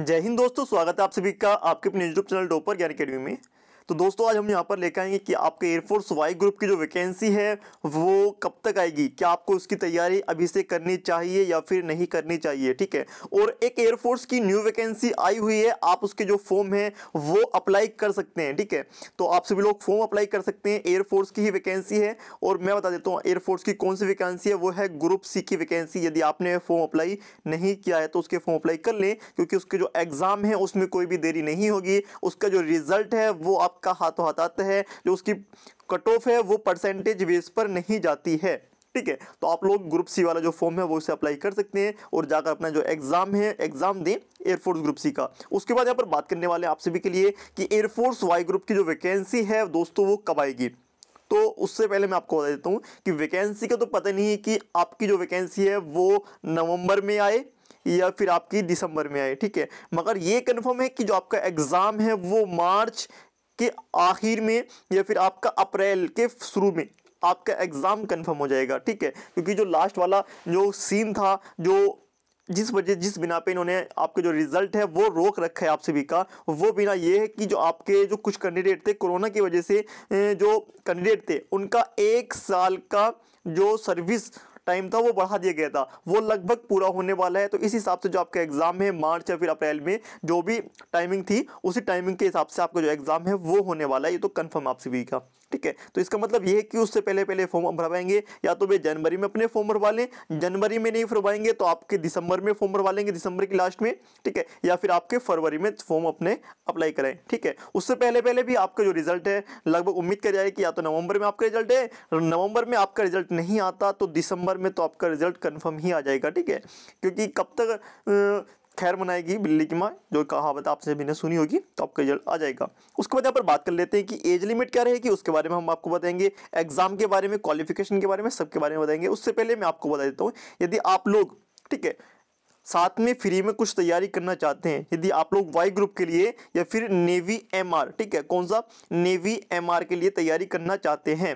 जय हिंद दोस्तों स्वागत है आप सभी का आपके अपने यूट्यूब चैनल डोपर ज्ञान अकेडमी में तो दोस्तों आज हम यहाँ पर लेकर आएंगे कि आपके एयरफोर्स वाई ग्रुप की जो वैकेंसी है वो कब तक आएगी क्या आपको उसकी तैयारी अभी से करनी चाहिए या फिर नहीं करनी चाहिए ठीक है और एक एयरफोर्स की न्यू वैकेंसी आई हुई है आप उसके जो फॉर्म है वो अप्लाई कर सकते हैं ठीक है तो आप सभी लोग फॉर्म अप्लाई कर सकते हैं एयरफोर्स की ही वैकेंसी है और मैं बता देता हूँ एयरफोर्स की कौन सी वैकेंसी है वो है ग्रुप सी की वैकेंसी यदि आपने फॉर्म अप्लाई नहीं किया है तो उसके फॉर्म अप्लाई कर लें क्योंकि उसके जो एग्ज़ाम है उसमें कोई भी देरी नहीं होगी उसका जो रिजल्ट है वो आप आपका का हाथों हताते हैं जो उसकी कट ऑफ है वो परसेंटेज बेस पर नहीं जाती है ठीक है तो आप लोग ग्रुप सी वाला जो फॉर्म है वो उसे अप्लाई कर सकते हैं और जाकर अपना जो एग्ज़ाम है एग्ज़ाम दें एयरफोर्स ग्रुप सी का उसके बाद यहाँ पर बात करने वाले आप सभी के लिए कि एयरफोर्स वाई ग्रुप की जो वैकेंसी है दोस्तों वो कब आएगी तो उससे पहले मैं आपको बता देता हूँ कि वैकेंसी का तो पता नहीं है कि आपकी जो वैकेंसी है वो नवंबर में आए या फिर आपकी दिसंबर में आए ठीक है मगर ये कन्फर्म है कि जो आपका एग्ज़ाम है वो मार्च के आखिर में या फिर आपका अप्रैल के शुरू में आपका एग्ज़ाम कंफर्म हो जाएगा ठीक है क्योंकि जो लास्ट वाला जो सीन था जो जिस वजह जिस बिना पे इन्होंने आपके जो रिजल्ट है वो रोक रखा है आप सभी का वो बिना ये है कि जो आपके जो कुछ कैंडिडेट थे कोरोना की वजह से जो कैंडिडेट थे उनका एक साल का जो सर्विस टाइम था वो बढ़ा दिया गया था वो लगभग पूरा होने वाला है तो इस हिसाब से जो आपका एग्ज़ाम है मार्च या फिर अप्रैल में जो भी टाइमिंग थी उसी टाइमिंग के हिसाब से आपका जो एग्ज़ाम है वो होने वाला है ये तो कन्फर्म आप सभी का ठीक है तो इसका मतलब ये है कि उससे पहले पहले फॉर्म भरवाएंगे या तो वे जनवरी में अपने फॉर्म भरवा लें जनवरी में नहीं भरवाएंगे तो आपके दिसंबर में फॉर्म भरवा लेंगे दिसंबर की लास्ट में ठीक है या फिर आपके फरवरी में फॉर्म अपने अप्लाई कराएं ठीक है उससे पहले पहले भी आपका जो रिजल्ट है लगभग उम्मीद कर जाए कि या तो नवंबर में आपका रिजल्ट है नवंबर में आपका रिजल्ट नहीं आता तो दिसंबर नंबर में तो आपका रिजल्ट कन्फर्म ही आ जाएगा ठीक है क्योंकि कब तक खैर मनाएगी बिल्ली की माँ जो कहावत आपसे भी ने सुनी होगी तो आपका रिजल्ट आ जाएगा उसके बाद यहाँ पर बात कर लेते हैं कि एज लिमिट क्या रहेगी उसके बारे में हम आपको बताएंगे एग्जाम के बारे में क्वालिफिकेशन के बारे में सबके बारे में बताएंगे उससे पहले मैं आपको बता देता हूँ यदि आप लोग ठीक है साथ में फ्री में कुछ तैयारी करना चाहते हैं यदि आप लोग वाई ग्रुप के लिए या फिर नेवी एम ठीक है कौन सा नेवी एम के लिए तैयारी करना चाहते हैं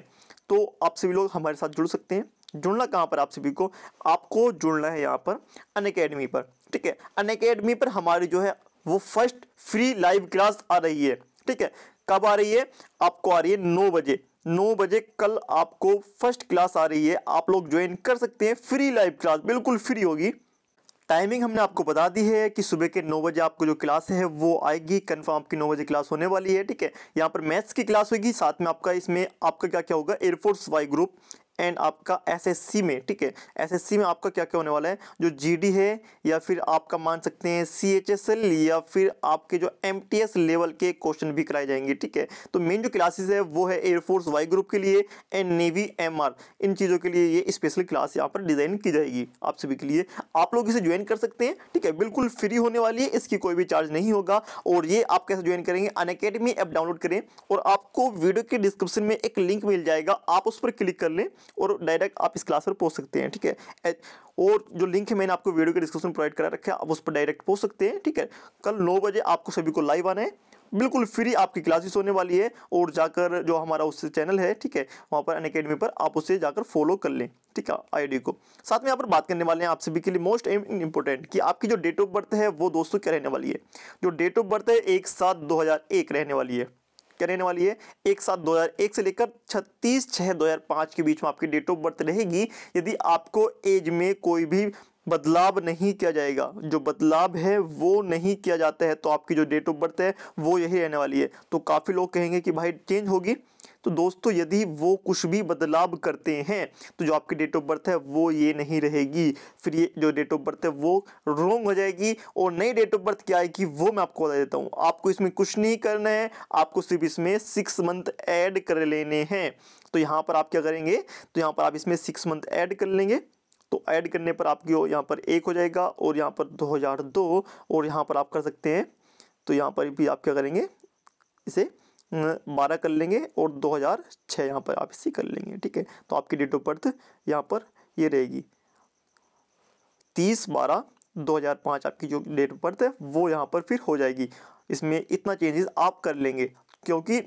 तो आप सभी लोग हमारे साथ जुड़ सकते हैं जुड़ना कहाँ पर आप सभी को आपको जुड़ना है यहाँ पर अन अकेडमी पर ठीक है अन अकेडमी पर हमारी जो है वो फर्स्ट फ्री लाइव क्लास आ रही है ठीक है कब आ रही है आपको आ रही है नौ बजे नौ बजे कल आपको फर्स्ट क्लास आ रही है आप लोग ज्वाइन कर सकते हैं फ्री लाइव क्लास बिल्कुल फ्री होगी टाइमिंग हमने आपको बता दी है कि सुबह के नौ बजे आपको जो क्लास है वो आएगी कन्फर्म आपकी नौ बजे क्लास होने वाली है ठीक है यहाँ पर मैथ्स की क्लास होगी साथ में आपका इसमें आपका क्या क्या होगा एयरफोर्स वाई ग्रुप एंड आपका एसएससी में ठीक है एसएससी में आपका क्या क्या होने वाला है जो जीडी है या फिर आपका मान सकते हैं सीएचएसएल या फिर आपके जो एमटीएस लेवल के क्वेश्चन भी कराए जाएंगे ठीक है तो मेन जो क्लासेस है वो है एयरफोर्स वाई ग्रुप के लिए एंड नेवी एम इन चीज़ों के लिए ये स्पेशल क्लास यहाँ पर डिज़ाइन की जाएगी आप सभी के लिए आप लोग इसे ज्वाइन कर सकते हैं ठीक है बिल्कुल फ्री होने वाली है इसकी कोई भी चार्ज नहीं होगा और ये आप कैसे ज्वाइन करेंगे अन ऐप डाउनलोड करें और आपको वीडियो के डिस्क्रिप्शन में एक लिंक मिल जाएगा आप उस पर क्लिक कर लें और डायरेक्ट आप इस क्लास पर पहुँच सकते हैं ठीक है और जो लिंक है मैंने आपको वीडियो के डिस्क्रिप्शन में प्रोवाइड करा रखा है आप उस पर डायरेक्ट पहुँच सकते हैं ठीक है कल नौ बजे आपको सभी को लाइव आना है बिल्कुल फ्री आपकी क्लासेस होने वाली है और जाकर जो हमारा उससे चैनल है ठीक है वहाँ पर अन अकेडमी पर आप उसे जाकर फॉलो कर लें ठीक है आईडी को साथ में यहाँ पर बात करने वाले हैं आप सभी के लिए मोस्ट इंपॉर्टेंट कि आपकी जो डेट ऑफ बर्थ है वो दोस्तों क्या रहने वाली है जो डेट ऑफ बर्थ है एक सात दो रहने वाली है क्या रहने वाली है एक सात दो हज़ार एक से लेकर छत्तीस छः दो हज़ार पांच के बीच में आपकी डेट ऑफ बर्थ रहेगी यदि आपको एज में कोई भी बदलाव नहीं किया जाएगा जो बदलाव है वो नहीं किया जाता है तो आपकी जो डेट ऑफ बर्थ है वो यही रहने वाली है तो काफ़ी लोग कहेंगे कि भाई चेंज होगी तो दोस्तों यदि वो कुछ भी बदलाव करते हैं तो जो आपकी डेट ऑफ बर्थ है वो ये नहीं रहेगी फिर ये जो डेट ऑफ बर्थ है वो रॉन्ग हो जाएगी और नई डेट ऑफ बर्थ क्या आएगी वो मैं आपको बता देता हूँ आपको इसमें कुछ नहीं करना है आपको सिर्फ इसमें सिक्स मंथ ऐड कर लेने हैं तो यहाँ पर आप क्या करेंगे तो यहाँ पर आप इसमें सिक्स मंथ ऐड कर लेंगे तो ऐड करने पर आपकी यहाँ पर एक हो जाएगा और यहाँ पर दो हज़ार दो और यहाँ पर आप कर सकते हैं तो यहाँ पर भी आप क्या करेंगे इसे बारह कर लेंगे और दो हज़ार छः यहाँ पर आप इसी कर लेंगे ठीक है तो आपकी डेट ऑफ बर्थ यहाँ पर ये रहेगी तीस बारह दो हजार पाँच आपकी जो डेट ऑफ बर्थ है वो यहाँ पर फिर हो जाएगी इसमें इतना चेंजेस आप कर लेंगे क्योंकि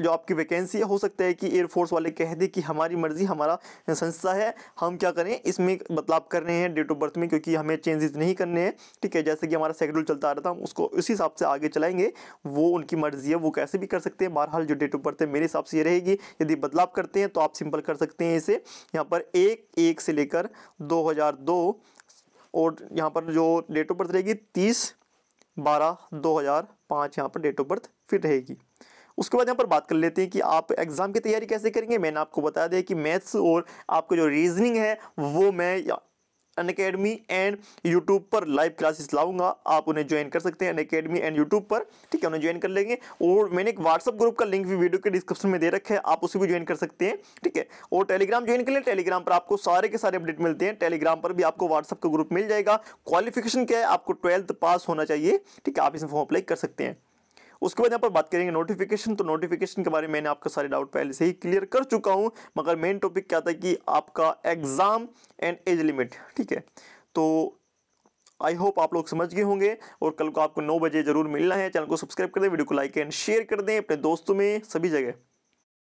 जो आपकी वैकेंसी है हो सकता है कि एयरफोर्स वाले कह दें कि हमारी मर्ज़ी हमारा संस्था है हम क्या करें इसमें बदलाव मतलब कर रहे हैं डेट ऑफ बर्थ में क्योंकि हमें चेंजेस नहीं करने हैं ठीक है जैसे कि हमारा शेड्यूल चलता आ रहा था हम उसको उसी हिसाब से आगे चलाएंगे वो उनकी मर्ज़ी है वो कैसे भी कर सकते हैं बहरहाल जो डेट ऑफ बर्थ है मेरे हिसाब से ये रहेगी यदि बदलाव करते हैं तो आप सिंपल कर सकते हैं इसे यहाँ पर एक एक से लेकर दो हज़ार दो और यहाँ पर जो डेट ऑफ बर्थ रहेगी तीस बारह दो हज़ार पाँच यहाँ पर डेट ऑफ बर्थ फिर रहेगी उसके बाद यहाँ पर बात कर लेते हैं कि आप एग्ज़ाम की तैयारी कैसे करेंगे मैंने आपको बता दिया कि मैथ्स और आपका जो रीजनिंग है वो मैं अनकेडमी एंड यूट्यूब पर लाइव क्लासेस लाऊंगा आप उन्हें ज्वाइन कर सकते हैं अनकेडमी एंड यूट्यूब पर ठीक है उन्हें ज्वाइन कर लेंगे और मैंने एक व्हाट्सअप ग्रुप का लिंक भी वीडियो के डिस्क्रिप्शन में दे रखा है आप उसे भी ज्वाइन कर सकते हैं ठीक है और टेलीग्राम ज्वाइन कर लें टेलीग्राम पर आपको सारे के सारे अपडेट मिलते हैं टेलीग्राम पर भी आपको व्हाट्सअप का ग्रुप मिल जाएगा क्वालिफिकेशन क्या है आपको ट्वेल्थ पास होना चाहिए ठीक है आप इसमें फॉर्म अप्लाई कर सकते हैं उसके बाद यहाँ पर बात करेंगे नोटिफिकेशन तो नोटिफिकेशन के बारे में मैंने आपका सारे डाउट पहले से ही क्लियर कर चुका हूँ मगर मेन टॉपिक क्या था कि आपका एग्ज़ाम एंड एज लिमिट ठीक है तो आई होप आप लोग समझ गए होंगे और कल को आपको नौ बजे जरूर मिलना है चैनल को सब्सक्राइब कर दें वीडियो को लाइक एंड शेयर कर दें अपने दोस्तों में सभी जगह